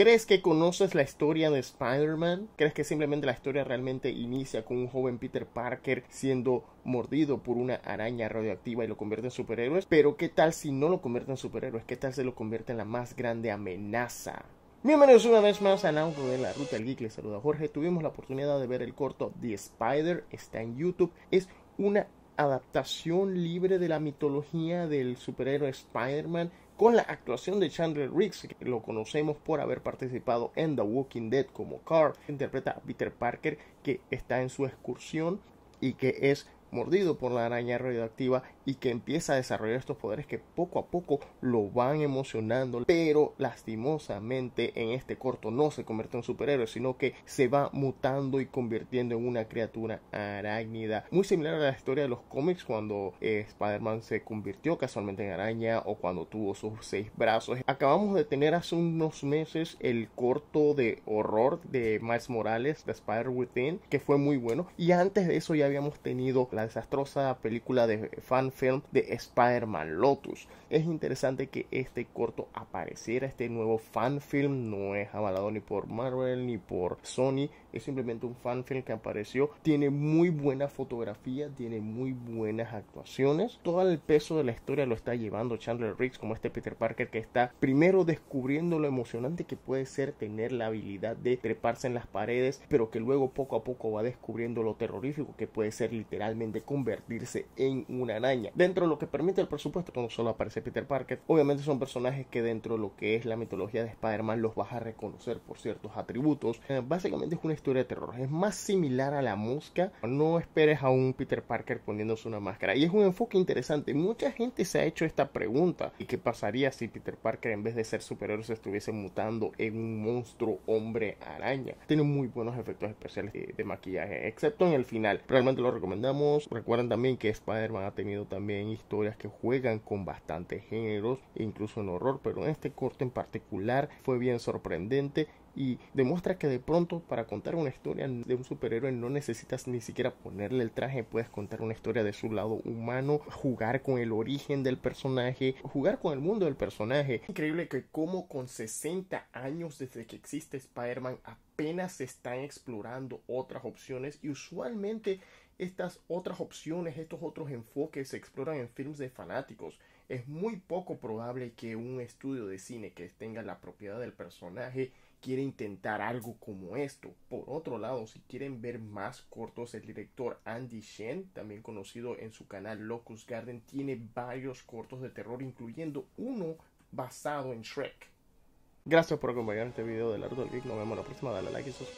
¿Crees que conoces la historia de Spider-Man? ¿Crees que simplemente la historia realmente inicia con un joven Peter Parker siendo mordido por una araña radioactiva y lo convierte en superhéroes? Pero ¿qué tal si no lo convierte en superhéroes? ¿Qué tal si lo convierte en la más grande amenaza Bienvenidos una vez más a auto de la Ruta del Geek, les saluda Jorge. Tuvimos la oportunidad de ver el corto The Spider, está en YouTube. Es una adaptación libre de la mitología del superhéroe Spider-Man con la actuación de Chandler Riggs, que lo conocemos por haber participado en The Walking Dead como Carl, interpreta a Peter Parker que está en su excursión y que es mordido por la araña radioactiva y que empieza a desarrollar estos poderes que poco a poco lo van emocionando, pero lastimosamente en este corto no se convierte en superhéroe, sino que se va mutando y convirtiendo en una criatura arácnida, muy similar a la historia de los cómics cuando eh, Spider-Man se convirtió casualmente en araña o cuando tuvo sus seis brazos. Acabamos de tener hace unos meses el corto de horror de Miles Morales, de Spider Within, que fue muy bueno, y antes de eso ya habíamos tenido la desastrosa película de fan film de Spider-Man Lotus. Es interesante que este corto apareciera, este nuevo fan film no es avalado ni por Marvel ni por Sony, es simplemente un fan film que apareció. Tiene muy buena fotografía, tiene muy buenas actuaciones. Todo el peso de la historia lo está llevando Chandler Riggs como este Peter Parker que está primero descubriendo lo emocionante que puede ser tener la habilidad de treparse en las paredes, pero que luego poco a poco va descubriendo lo terrorífico que puede ser literalmente convertirse en una araña Dentro de lo que permite el presupuesto, no solo aparece Peter Parker, obviamente son personajes que dentro de lo que es la mitología de Spider-Man los vas a reconocer por ciertos atributos. Eh, básicamente es una historia de terror, es más similar a la mosca. No esperes a un Peter Parker poniéndose una máscara. Y es un enfoque interesante. Mucha gente se ha hecho esta pregunta. ¿Y qué pasaría si Peter Parker en vez de ser superhéroe se estuviese mutando en un monstruo hombre araña? Tiene muy buenos efectos especiales de, eh, de maquillaje, excepto en el final. Realmente lo recomendamos. Recuerden también que Spider-Man ha tenido también historias que juegan con bastantes géneros, e incluso en horror, pero en este corte en particular fue bien sorprendente y demuestra que de pronto para contar una historia de un superhéroe no necesitas ni siquiera ponerle el traje, puedes contar una historia de su lado humano, jugar con el origen del personaje, jugar con el mundo del personaje. Increíble que como con 60 años desde que existe Spider-Man apenas se están explorando otras opciones y usualmente estas otras opciones, estos otros enfoques se exploran en films de fanáticos. Es muy poco probable que un estudio de cine que tenga la propiedad del personaje quiere intentar algo como esto. Por otro lado, si quieren ver más cortos, el director Andy Shen, también conocido en su canal Locus Garden, tiene varios cortos de terror, incluyendo uno basado en Shrek. Gracias por acompañar este video de Largo del Geek. Nos vemos la próxima. Dale like y suscríbete.